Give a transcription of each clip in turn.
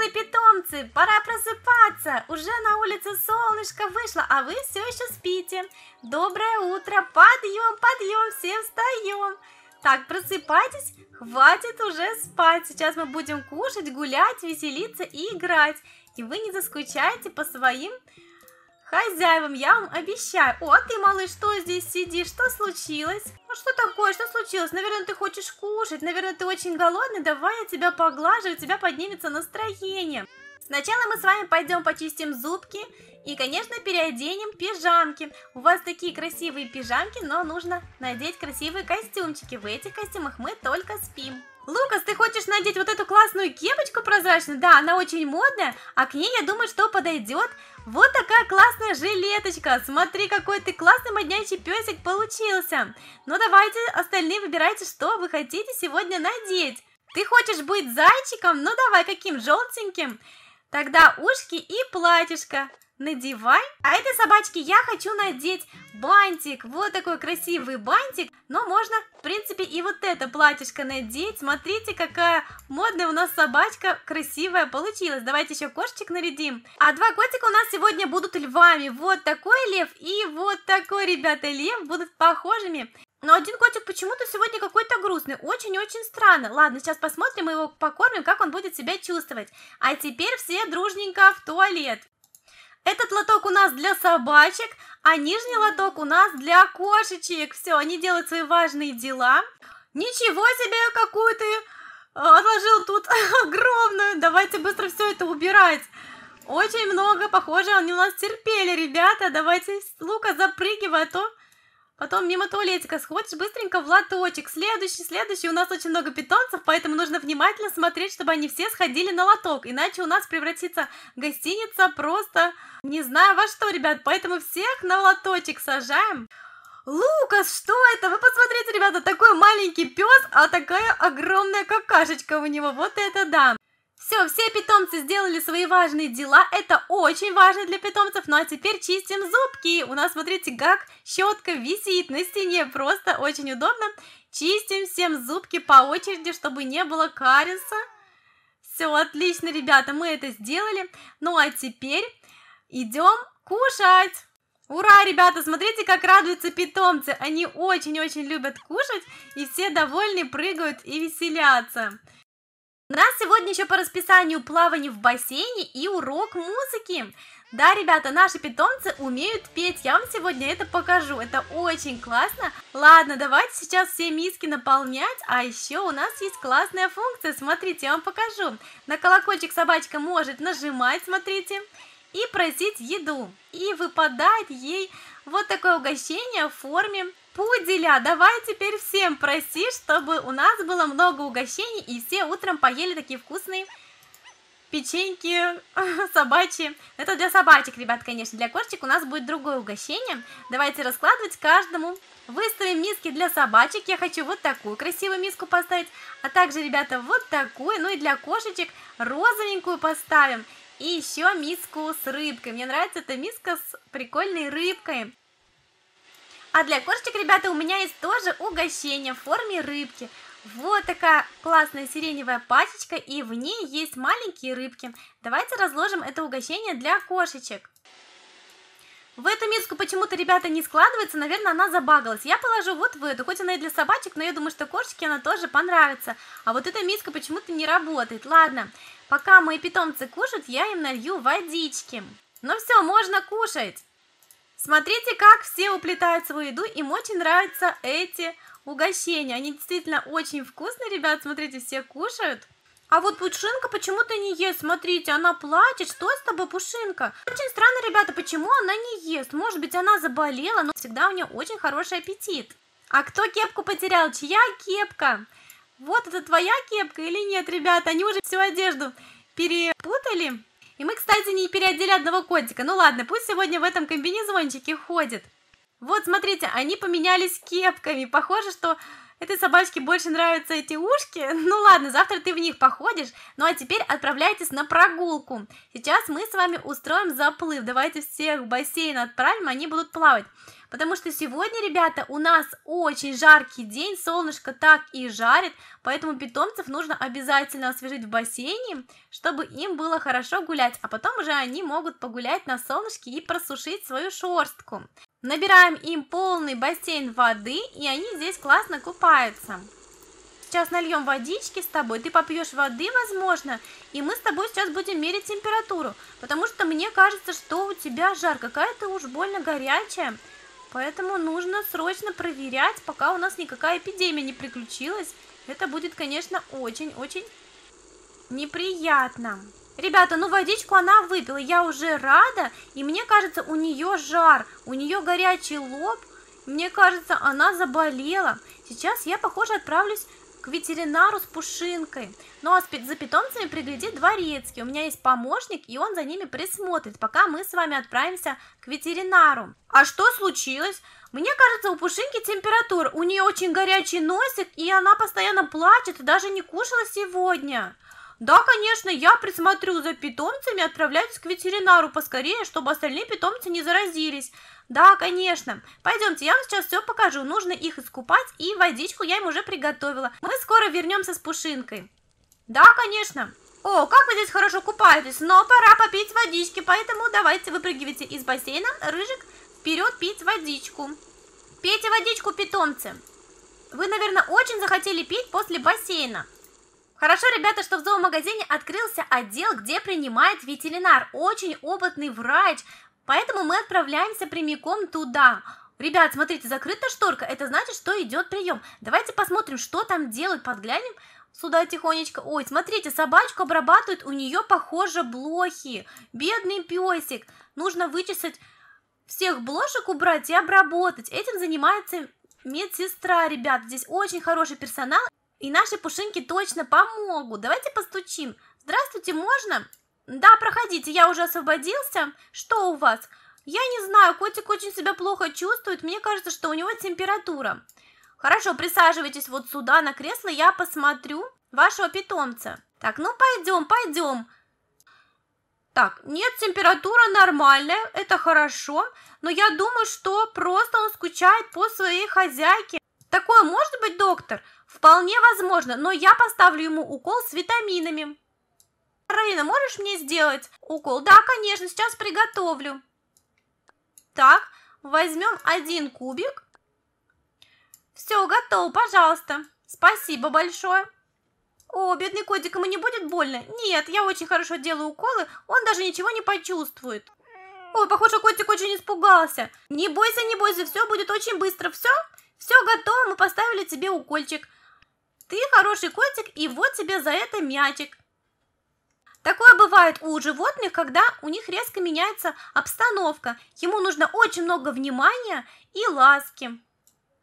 милые питомцы, пора просыпаться. Уже на улице солнышко вышло, а вы все еще спите. Доброе утро, подъем, подъем, все встаем. Так, просыпайтесь, хватит уже спать. Сейчас мы будем кушать, гулять, веселиться и играть. И вы не заскучаете по своим Хозяевам, я вам обещаю. О, ты, малыш, что здесь сидишь? Что случилось? Ну что такое? Что случилось? Наверное, ты хочешь кушать. Наверное, ты очень голодный. Давай я тебя поглажу, у тебя поднимется настроение. Сначала мы с вами пойдем почистим зубки и, конечно, переоденем пижамки. У вас такие красивые пижамки, но нужно надеть красивые костюмчики. В этих костюмах мы только спим. Лукас, ты хочешь надеть вот эту классную кепочку прозрачную? Да, она очень модная, а к ней, я думаю, что подойдет. Вот такая классная жилеточка. Смотри, какой ты классный моднящий песик получился. Ну, давайте, остальные выбирайте, что вы хотите сегодня надеть. Ты хочешь быть зайчиком? Ну, давай, каким? Желтеньким? Тогда ушки и платьишко. Надевай. А этой собачке я хочу надеть бантик. Вот такой красивый бантик. Но можно, в принципе, и вот это платьишко надеть. Смотрите, какая модная у нас собачка красивая получилась. Давайте еще кошечек нарядим. А два котика у нас сегодня будут львами. Вот такой лев и вот такой, ребята, лев будут похожими. Но один котик почему-то сегодня какой-то грустный. Очень-очень странно. Ладно, сейчас посмотрим, мы его покормим, как он будет себя чувствовать. А теперь все дружненько в туалет. Этот лоток у нас для собачек, а нижний лоток у нас для кошечек. Все, они делают свои важные дела. Ничего себе, какую ты э, отложил тут огромную. Давайте быстро все это убирать. Очень много, похоже, они у нас терпели, ребята. Давайте, Лука, запрыгивай, а то Потом мимо туалетика сходишь быстренько в лоточек. Следующий, следующий. У нас очень много питомцев, поэтому нужно внимательно смотреть, чтобы они все сходили на лоток. Иначе у нас превратится гостиница просто не знаю во что, ребят. Поэтому всех на лоточек сажаем. Лукас, что это? Вы посмотрите, ребята, такой маленький пес, а такая огромная какашечка у него. Вот это да. Все, все питомцы сделали свои важные дела, это очень важно для питомцев, ну а теперь чистим зубки. У нас, смотрите, как щетка висит на стене, просто очень удобно. Чистим всем зубки по очереди, чтобы не было кариеса. Все, отлично, ребята, мы это сделали. Ну а теперь идем кушать. Ура, ребята, смотрите, как радуются питомцы. Они очень-очень любят кушать, и все довольны, прыгают и веселятся. Сегодня еще по расписанию плавание в бассейне и урок музыки. Да, ребята, наши питомцы умеют петь, я вам сегодня это покажу, это очень классно. Ладно, давайте сейчас все миски наполнять, а еще у нас есть классная функция, смотрите, я вам покажу. На колокольчик собачка может нажимать, смотрите, и просить еду. И выпадает ей вот такое угощение в форме Пуделя, давай теперь всем проси, чтобы у нас было много угощений, и все утром поели такие вкусные печеньки собачьи. Это для собачек, ребят, конечно. Для кошечек у нас будет другое угощение. Давайте раскладывать каждому. Выставим миски для собачек. Я хочу вот такую красивую миску поставить. А также, ребята, вот такую. Ну и для кошечек розовенькую поставим. И еще миску с рыбкой. Мне нравится эта миска с прикольной рыбкой. А для кошечек, ребята, у меня есть тоже угощение в форме рыбки. Вот такая классная сиреневая пачечка, и в ней есть маленькие рыбки. Давайте разложим это угощение для кошечек. В эту миску почему-то, ребята, не складывается, наверное, она забагалась. Я положу вот в эту, хоть она и для собачек, но я думаю, что кошечке она тоже понравится. А вот эта миска почему-то не работает. Ладно, пока мои питомцы кушают, я им налью водички. Ну все, можно кушать. Смотрите, как все уплетают свою еду, им очень нравятся эти угощения. Они действительно очень вкусные, ребят, смотрите, все кушают. А вот Пушинка почему-то не ест. Смотрите, она плачет. Что с тобой, Пушинка? Очень странно, ребята, почему она не ест. Может быть, она заболела, но всегда у нее очень хороший аппетит. А кто кепку потерял? Чья кепка? Вот это твоя кепка или нет, ребята? Они уже всю одежду перепутали. И мы, кстати, не переодели одного котика. Ну ладно, пусть сегодня в этом комбинезончике ходит. Вот, смотрите, они поменялись кепками. Похоже, что этой собачке больше нравятся эти ушки. Ну ладно, завтра ты в них походишь. Ну а теперь отправляйтесь на прогулку. Сейчас мы с вами устроим заплыв. Давайте всех в бассейн отправим, они будут плавать. Потому что сегодня, ребята, у нас очень жаркий день, солнышко так и жарит, поэтому питомцев нужно обязательно освежить в бассейне, чтобы им было хорошо гулять, а потом уже они могут погулять на солнышке и просушить свою шерстку. Набираем им полный бассейн воды, и они здесь классно купаются. Сейчас нальем водички с тобой, ты попьешь воды, возможно, и мы с тобой сейчас будем мерить температуру, потому что мне кажется, что у тебя жар, какая ты уж больно горячая. Поэтому нужно срочно проверять, пока у нас никакая эпидемия не приключилась. Это будет, конечно, очень-очень неприятно. Ребята, ну водичку она выпила, я уже рада, и мне кажется, у нее жар, у нее горячий лоб, мне кажется, она заболела. Сейчас я, похоже, отправлюсь к ветеринару с пушинкой. Ну а за питомцами приглядит дворецкий. У меня есть помощник, и он за ними присмотрит, пока мы с вами отправимся к ветеринару. А что случилось? Мне кажется, у Пушинки температура. У нее очень горячий носик, и она постоянно плачет и даже не кушала сегодня. Да, конечно, я присмотрю за питомцами, отправляйтесь к ветеринару поскорее, чтобы остальные питомцы не заразились. Да, конечно. Пойдемте, я вам сейчас все покажу. Нужно их искупать, и водичку я им уже приготовила. Мы скоро вернемся с Пушинкой. Да, конечно. О, как вы здесь хорошо купаетесь, но пора попить водички, поэтому давайте выпрыгивайте из бассейна. Рыжик, вперед пить водичку. Пейте водичку, питомцы. Вы, наверное, очень захотели пить после бассейна. Хорошо, ребята, что в зоомагазине открылся отдел, где принимает ветеринар, очень опытный врач, поэтому мы отправляемся прямиком туда. Ребят, смотрите, закрыта шторка, это значит, что идет прием. Давайте посмотрим, что там делают, подглянем сюда тихонечко. Ой, смотрите, собачку обрабатывают, у нее, похоже, блохи. Бедный песик. Нужно вычесать всех блошек, убрать и обработать. Этим занимается медсестра, ребят. Здесь очень хороший персонал. И наши пушинки точно помогут. Давайте постучим. Здравствуйте, можно? Да, проходите, я уже освободился. Что у вас? Я не знаю, котик очень себя плохо чувствует. Мне кажется, что у него температура. Хорошо, присаживайтесь вот сюда на кресло, я посмотрю вашего питомца. Так, ну пойдем, пойдем. Так, нет, температура нормальная, это хорошо, но я думаю, что просто он скучает по своей хозяйке. Такое может быть, доктор? Вполне возможно, но я поставлю ему укол с витаминами. Равина, можешь мне сделать укол? Да, конечно, сейчас приготовлю. Так, возьмем один кубик. Все, готово, пожалуйста. Спасибо большое. О, бедный котик, ему не будет больно? Нет, я очень хорошо делаю уколы, он даже ничего не почувствует. Ой, похоже, котик очень испугался. Не бойся, не бойся, все будет очень быстро. Все? Все готово, мы поставили тебе укольчик. Ты хороший котик, и вот тебе за это мячик. Такое бывает у животных, когда у них резко меняется обстановка. Ему нужно очень много внимания и ласки.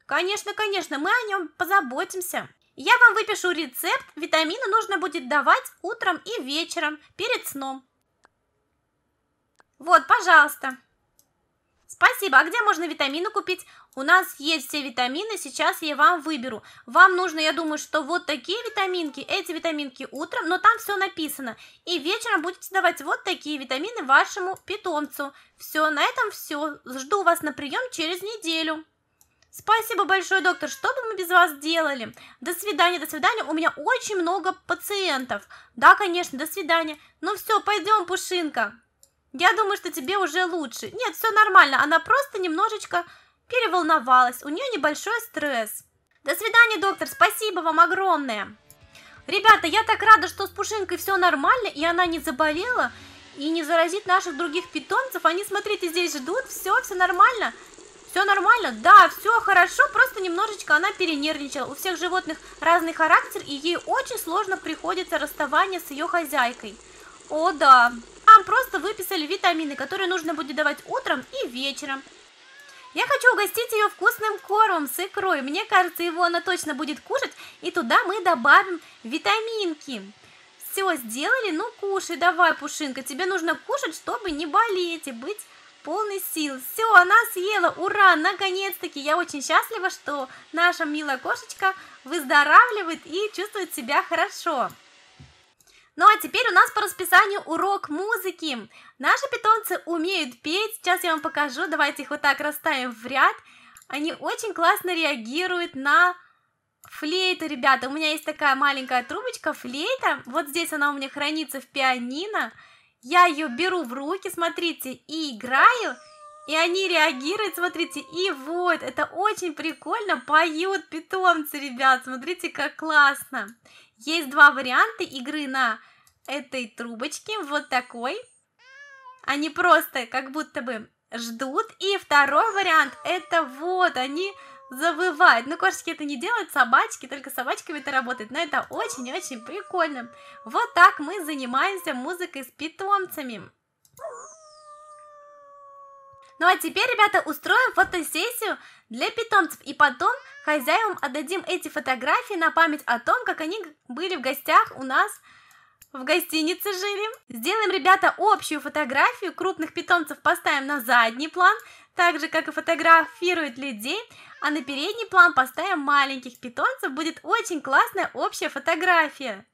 Конечно, конечно, мы о нем позаботимся. Я вам выпишу рецепт. Витамины нужно будет давать утром и вечером перед сном. Вот, пожалуйста. Спасибо. А где можно витамины купить? У нас есть все витамины, сейчас я вам выберу. Вам нужно, я думаю, что вот такие витаминки, эти витаминки утром, но там все написано. И вечером будете давать вот такие витамины вашему питомцу. Все, на этом все. Жду вас на прием через неделю. Спасибо большое, доктор. Что бы мы без вас делали? До свидания, до свидания. У меня очень много пациентов. Да, конечно, до свидания. Ну все, пойдем, Пушинка. Я думаю, что тебе уже лучше. Нет, все нормально. Она просто немножечко переволновалась, у нее небольшой стресс. До свидания, доктор, спасибо вам огромное. Ребята, я так рада, что с Пушинкой все нормально, и она не заболела, и не заразит наших других питомцев. Они, смотрите, здесь ждут, все, все нормально. Все нормально? Да, все хорошо, просто немножечко она перенервничала. У всех животных разный характер, и ей очень сложно приходится расставание с ее хозяйкой. О, да. Нам просто выписали витамины, которые нужно будет давать утром и вечером. Я хочу угостить ее вкусным кормом с икрой. Мне кажется, его она точно будет кушать, и туда мы добавим витаминки. Все сделали, ну кушай, давай, Пушинка, тебе нужно кушать, чтобы не болеть и быть полной сил. Все, она съела, ура, наконец-таки. Я очень счастлива, что наша милая кошечка выздоравливает и чувствует себя хорошо. Ну а теперь у нас по расписанию урок музыки. Наши питомцы умеют петь. Сейчас я вам покажу. Давайте их вот так расставим в ряд. Они очень классно реагируют на флейту, ребята. У меня есть такая маленькая трубочка, флейта. Вот здесь она у меня хранится в пианино. Я ее беру в руки, смотрите, и играю. И они реагируют, смотрите, и вот, это очень прикольно, поют питомцы, ребят, смотрите, как классно. Есть два варианта игры на этой трубочке, вот такой. Они просто как будто бы ждут. И второй вариант, это вот они завывают. Ну, кошечки это не делают, собачки, только собачками это работает. Но это очень-очень прикольно. Вот так мы занимаемся музыкой с питомцами. Ну а теперь, ребята, устроим фотосессию для питомцев. И потом хозяевам отдадим эти фотографии на память о том, как они были в гостях у нас в гостинице жили. Сделаем, ребята, общую фотографию. Крупных питомцев поставим на задний план, так же, как и фотографируют людей. А на передний план поставим маленьких питомцев. Будет очень классная общая фотография.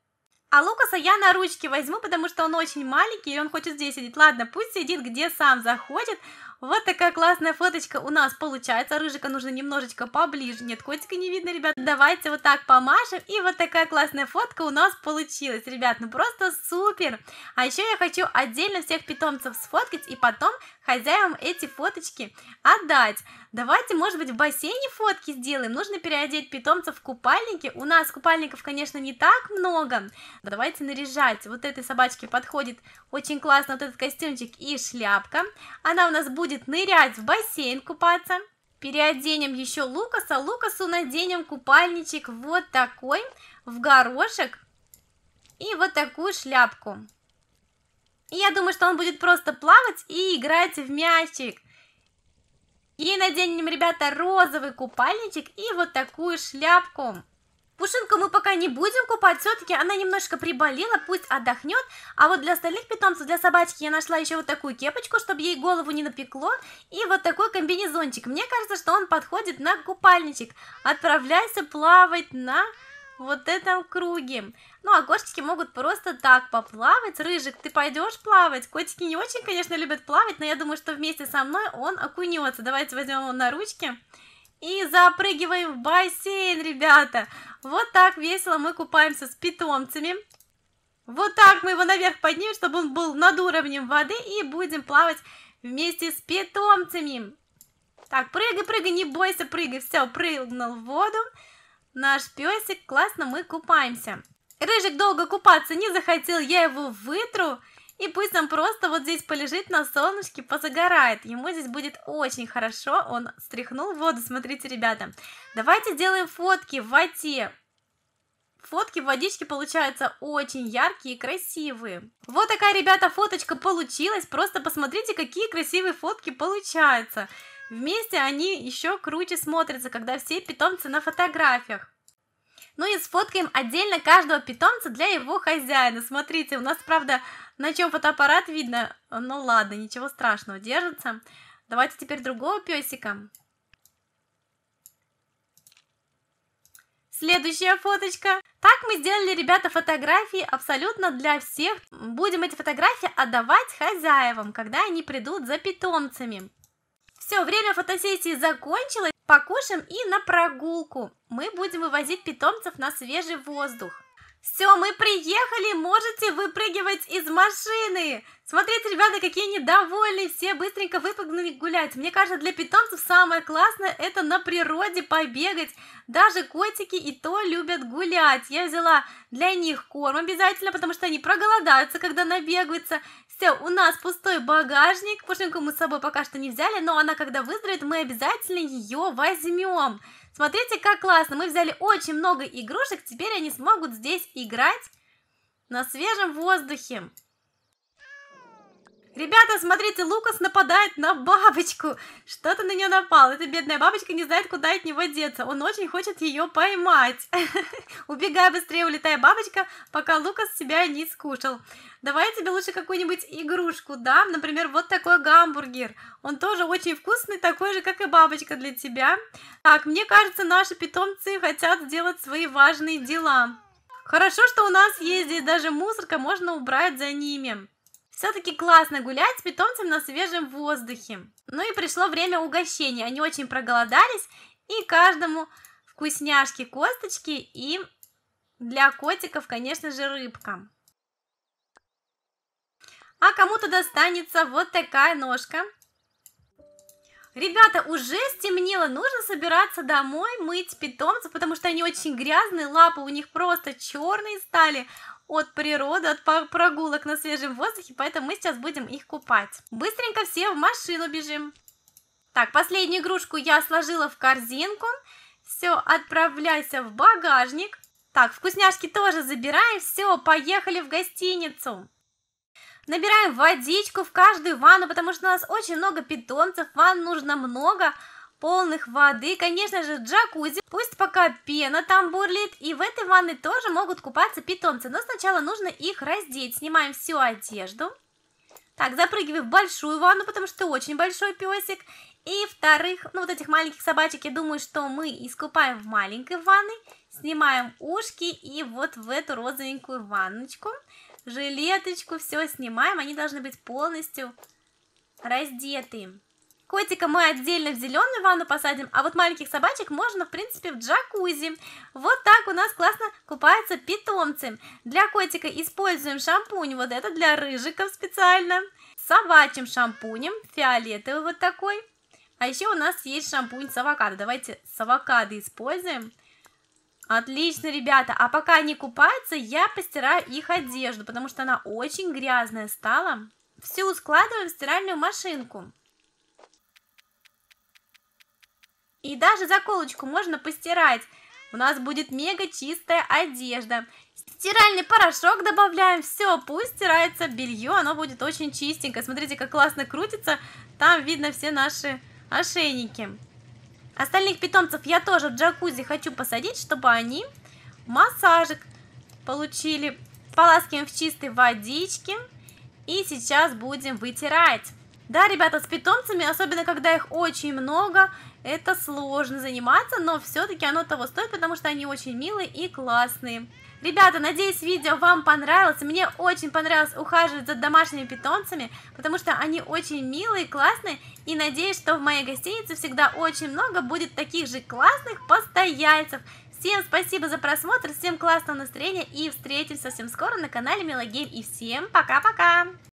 А Лукаса я на ручки возьму, потому что он очень маленький, и он хочет здесь сидеть. Ладно, пусть сидит, где сам заходит. Вот такая классная фоточка у нас получается. Рыжика нужно немножечко поближе. Нет, котика не видно, ребят. Давайте вот так помашем. И вот такая классная фотка у нас получилась, ребят. Ну просто супер. А еще я хочу отдельно всех питомцев сфоткать и потом хозяевам эти фоточки отдать. Давайте, может быть, в бассейне фотки сделаем. Нужно переодеть питомцев в купальники. У нас купальников, конечно, не так много. Давайте наряжать. Вот этой собачке подходит очень классно вот этот костюмчик и шляпка. Она у нас будет будет нырять в бассейн купаться. Переоденем еще Лукаса, Лукасу наденем купальничек вот такой, в горошек и вот такую шляпку. И я думаю, что он будет просто плавать и играть в мячик. И наденем, ребята, розовый купальничек и вот такую шляпку. Пушинку мы пока не будем купать, все-таки она немножко приболела, пусть отдохнет. А вот для остальных питомцев, для собачки я нашла еще вот такую кепочку, чтобы ей голову не напекло. И вот такой комбинезончик. Мне кажется, что он подходит на купальничек. Отправляйся плавать на вот этом круге. Ну, а кошечки могут просто так поплавать. Рыжик, ты пойдешь плавать? Котики не очень, конечно, любят плавать, но я думаю, что вместе со мной он окунется. Давайте возьмем его на ручки и запрыгиваем в бассейн, ребята. Вот так весело мы купаемся с питомцами. Вот так мы его наверх поднимем, чтобы он был над уровнем воды и будем плавать вместе с питомцами. Так, прыгай, прыгай, не бойся, прыгай. Все, прыгнул в воду. Наш песик, классно, мы купаемся. Рыжик долго купаться не захотел, я его вытру. И пусть он просто вот здесь полежит на солнышке, позагорает. Ему здесь будет очень хорошо. Он стряхнул воду. Смотрите, ребята. Давайте сделаем фотки в воде. Фотки в водичке получаются очень яркие и красивые. Вот такая, ребята, фоточка получилась. Просто посмотрите, какие красивые фотки получаются. Вместе они еще круче смотрятся, когда все питомцы на фотографиях. Ну и сфоткаем отдельно каждого питомца для его хозяина. Смотрите, у нас, правда, на чем фотоаппарат видно. Ну ладно, ничего страшного, держится. Давайте теперь другого песика. Следующая фоточка. Так мы сделали, ребята, фотографии абсолютно для всех. Будем эти фотографии отдавать хозяевам, когда они придут за питомцами. Все, время фотосессии закончилось покушаем и на прогулку. Мы будем вывозить питомцев на свежий воздух. Все, мы приехали, можете выпрыгивать из машины. Смотрите, ребята, какие недовольные, все быстренько выпрыгнули гулять. Мне кажется, для питомцев самое классное это на природе побегать. Даже котики и то любят гулять. Я взяла для них корм обязательно, потому что они проголодаются, когда набегаются. Все, у нас пустой багажник. Пушинку мы с собой пока что не взяли, но она когда выздоровеет, мы обязательно ее возьмем. Смотрите, как классно. Мы взяли очень много игрушек, теперь они смогут здесь играть на свежем воздухе. Ребята, смотрите, Лукас нападает на бабочку. Что-то на нее напал. Эта бедная бабочка не знает, куда от него деться. Он очень хочет ее поймать. Убегай быстрее, улетая бабочка, пока Лукас себя не скушал. Давай тебе лучше какую-нибудь игрушку дам. Например, вот такой гамбургер. Он тоже очень вкусный, такой же, как и бабочка для тебя. Так, мне кажется, наши питомцы хотят сделать свои важные дела. Хорошо, что у нас есть здесь даже мусорка, можно убрать за ними. Все-таки классно гулять с питомцем на свежем воздухе. Ну и пришло время угощения. Они очень проголодались, и каждому вкусняшки косточки и для котиков, конечно же, рыбка. А кому-то достанется вот такая ножка. Ребята, уже стемнело, нужно собираться домой, мыть питомцев, потому что они очень грязные, лапы у них просто черные стали, от природы, от прогулок на свежем воздухе, поэтому мы сейчас будем их купать. Быстренько все в машину бежим. Так, последнюю игрушку я сложила в корзинку. Все, отправляйся в багажник. Так, вкусняшки тоже забираем. Все, поехали в гостиницу. Набираем водичку в каждую ванну, потому что у нас очень много питомцев, ванн нужно много, полных воды, конечно же, джакузи. Пусть пока пена там бурлит, и в этой ванной тоже могут купаться питомцы, но сначала нужно их раздеть. Снимаем всю одежду. Так, запрыгиваю в большую ванну, потому что очень большой песик. И вторых, ну вот этих маленьких собачек, я думаю, что мы искупаем в маленькой ванной. Снимаем ушки и вот в эту розовенькую ванночку, жилеточку, все снимаем. Они должны быть полностью раздеты. Котика мы отдельно в зеленую ванну посадим, а вот маленьких собачек можно, в принципе, в джакузи. Вот так у нас классно купаются питомцы. Для котика используем шампунь, вот это для рыжиков специально. С собачьим шампунем, фиолетовый вот такой. А еще у нас есть шампунь с авокадо. Давайте с авокадо используем. Отлично, ребята. А пока они купаются, я постираю их одежду, потому что она очень грязная стала. Всю складываем в стиральную машинку. И даже заколочку можно постирать. У нас будет мега чистая одежда. Стиральный порошок добавляем, все, пусть стирается белье, оно будет очень чистенькое. Смотрите, как классно крутится, там видно все наши ошейники. Остальных питомцев я тоже в джакузи хочу посадить, чтобы они массажик получили. Поласкиваем в чистой водичке и сейчас будем вытирать. Да, ребята, с питомцами, особенно когда их очень много, это сложно заниматься, но все-таки оно того стоит, потому что они очень милые и классные. Ребята, надеюсь, видео вам понравилось. Мне очень понравилось ухаживать за домашними питомцами, потому что они очень милые, классные. И надеюсь, что в моей гостинице всегда очень много будет таких же классных постояльцев. Всем спасибо за просмотр, всем классного настроения и встретимся всем скоро на канале Мелогейм. И всем пока-пока!